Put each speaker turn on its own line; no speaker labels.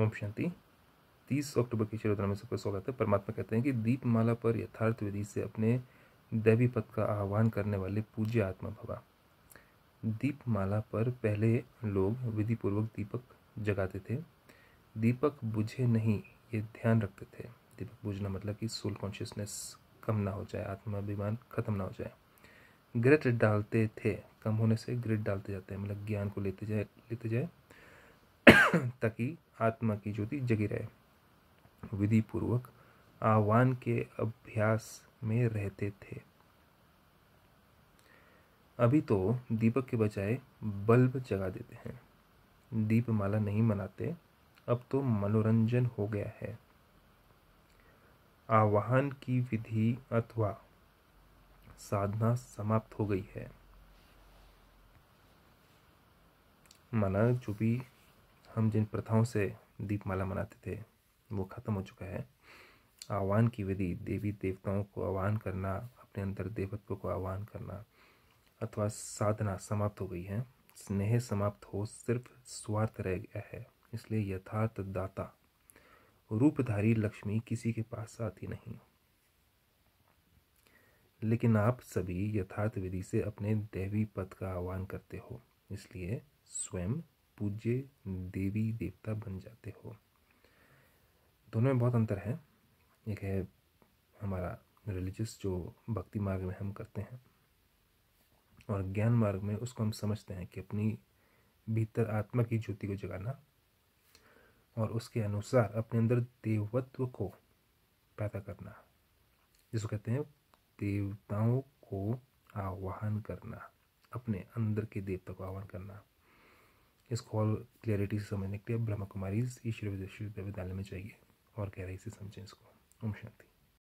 ओम शांति तीस अक्टूबर की शिरोधरा में सबका स्वागत है परमात्मा कहते हैं कि दीपमाला पर यथार्थ विधि से अपने दैवी पद का आह्वान करने वाले पूज्य आत्मा भवा दीपमाला पर पहले लोग विधिपूर्वक दीपक जगाते थे दीपक बुझे नहीं ये ध्यान रखते थे दीपक बुझना मतलब कि सोल कॉन्शियसनेस कम ना हो जाए आत्माभिमान खत्म ना हो जाए ग्रेट डालते थे कम होने से ग्रिट डालते जाते हैं मतलब ज्ञान को लेते जाए लेते जाए ताकि आत्मा की ज्योति जगी रहे विधि पूर्वक आह्वान के अभ्यास में रहते थे अभी तो दीपक के बजाय बल्ब जगा देते हैं दीपमाला नहीं मनाते अब तो मनोरंजन हो गया है आवाहन की विधि अथवा साधना समाप्त हो गई है माना जो भी हम जिन प्रथाओं से दीपमाला मनाते थे वो ख़त्म हो चुका है आह्वान की विधि देवी देवताओं को आह्वान करना अपने अंदर देवत्व को आह्वान करना अथवा साधना समाप्त हो गई है स्नेह समाप्त हो सिर्फ स्वार्थ रह गया है इसलिए यथार्थ दाता रूपधारी लक्ष्मी किसी के पास आती नहीं लेकिन आप सभी यथार्थ विधि से अपने देवी पद का आह्वान करते हो इसलिए स्वयं पूज्य देवी देवता बन जाते हो दोनों में बहुत अंतर है एक है हमारा रिलीजियस जो भक्ति मार्ग में हम करते हैं और ज्ञान मार्ग में उसको हम समझते हैं कि अपनी भीतर आत्मा की ज्योति को जगाना और उसके अनुसार अपने अंदर देवत्व को पैदा करना जिसको कहते हैं देवताओं को आह्वान करना अपने अंदर के देवता को आह्वान करना इसको और क्लियरिटी से समझने के लिए ब्रह्मा कुमारी ईश्वर विद्यालय में जाइए और गहराई से समझें इसको ओम शांति